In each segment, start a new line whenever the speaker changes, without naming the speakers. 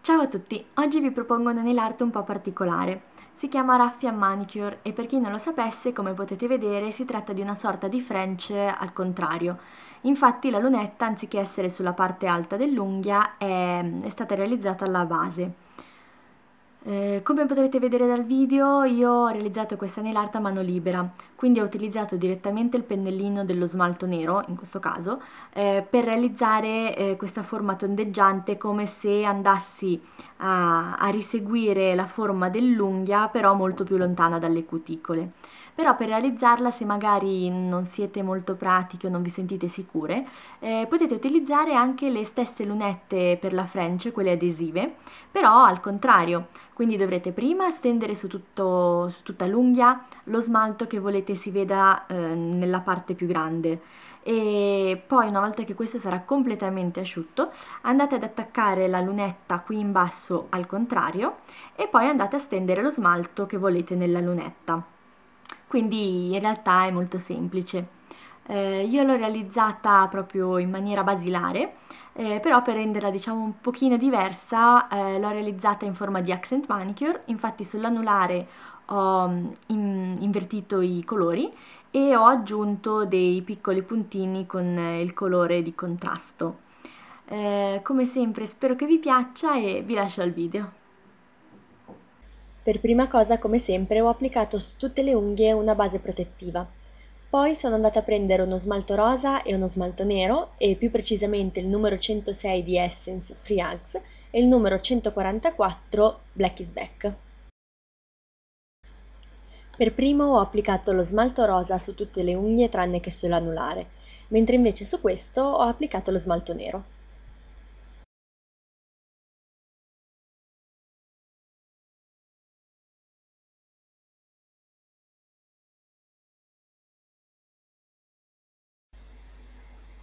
Ciao a tutti, oggi vi propongo un nail art un po' particolare. Si chiama Raffia
Manicure e per chi non lo sapesse, come potete vedere, si tratta di una sorta di French al contrario. Infatti la lunetta, anziché essere sulla parte alta dell'unghia, è, è stata realizzata alla base. Eh, come potrete vedere dal video io ho realizzato questa nail a mano libera, quindi ho utilizzato direttamente il pennellino dello smalto nero, in questo caso, eh, per realizzare eh, questa forma tondeggiante come se andassi a, a riseguire la forma dell'unghia però molto più lontana dalle cuticole però per realizzarla se magari non siete molto pratiche o non vi sentite sicure eh, potete utilizzare anche le stesse lunette per la French, quelle adesive, però al contrario, quindi dovrete prima stendere su, tutto, su tutta l'unghia lo smalto che volete si veda eh, nella parte più grande e poi una volta che questo sarà completamente asciutto andate ad attaccare la lunetta qui in basso al contrario e poi andate a stendere lo smalto che volete nella lunetta quindi in realtà è molto semplice eh, io l'ho realizzata proprio in maniera basilare, eh, però per renderla diciamo un pochino diversa eh, l'ho realizzata in forma di accent manicure, infatti sull'anulare ho mm, in invertito i colori e ho aggiunto dei piccoli puntini con eh, il colore di contrasto. Eh, come sempre spero che vi piaccia e vi lascio al video. Per prima cosa come sempre ho applicato su tutte le unghie una base protettiva. Poi sono andata a prendere uno smalto rosa e uno smalto nero, e più precisamente il numero 106 di Essence Free Hugs e il numero 144 Black is Back. Per primo ho applicato lo smalto rosa su tutte le unghie tranne che sull'anulare,
mentre invece su questo ho applicato lo smalto nero.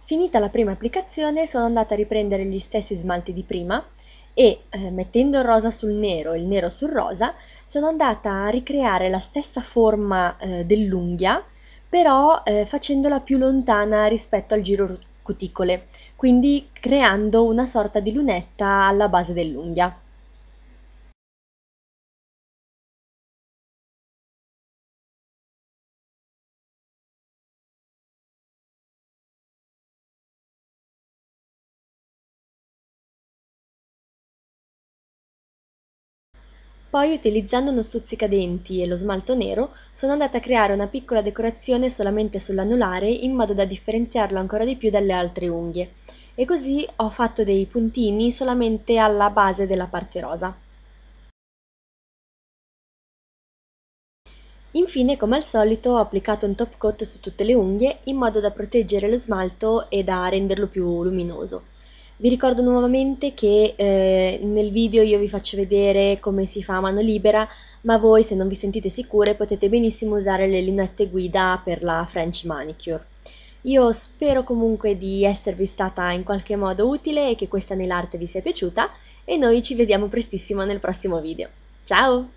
Finita la prima applicazione sono andata a riprendere gli stessi smalti di prima
e eh, mettendo il rosa sul nero e il nero sul rosa sono andata a ricreare la stessa forma eh, dell'unghia però eh, facendola più lontana rispetto al giro cuticole, quindi creando una sorta di lunetta alla base
dell'unghia. Poi utilizzando uno stuzzicadenti e lo smalto
nero sono andata a creare una piccola decorazione solamente sull'anulare in modo da differenziarlo ancora di più dalle altre unghie e così ho fatto dei puntini solamente alla base della parte rosa. Infine, come al solito, ho applicato un top coat su tutte le unghie in modo da proteggere lo smalto e da renderlo più luminoso. Vi ricordo nuovamente che eh, nel video io vi faccio vedere come si fa a mano libera, ma voi se non vi sentite sicure potete benissimo usare le linette guida per la French Manicure. Io spero comunque di esservi stata in qualche modo utile e che questa nell'arte vi sia piaciuta e
noi ci vediamo prestissimo nel prossimo video. Ciao!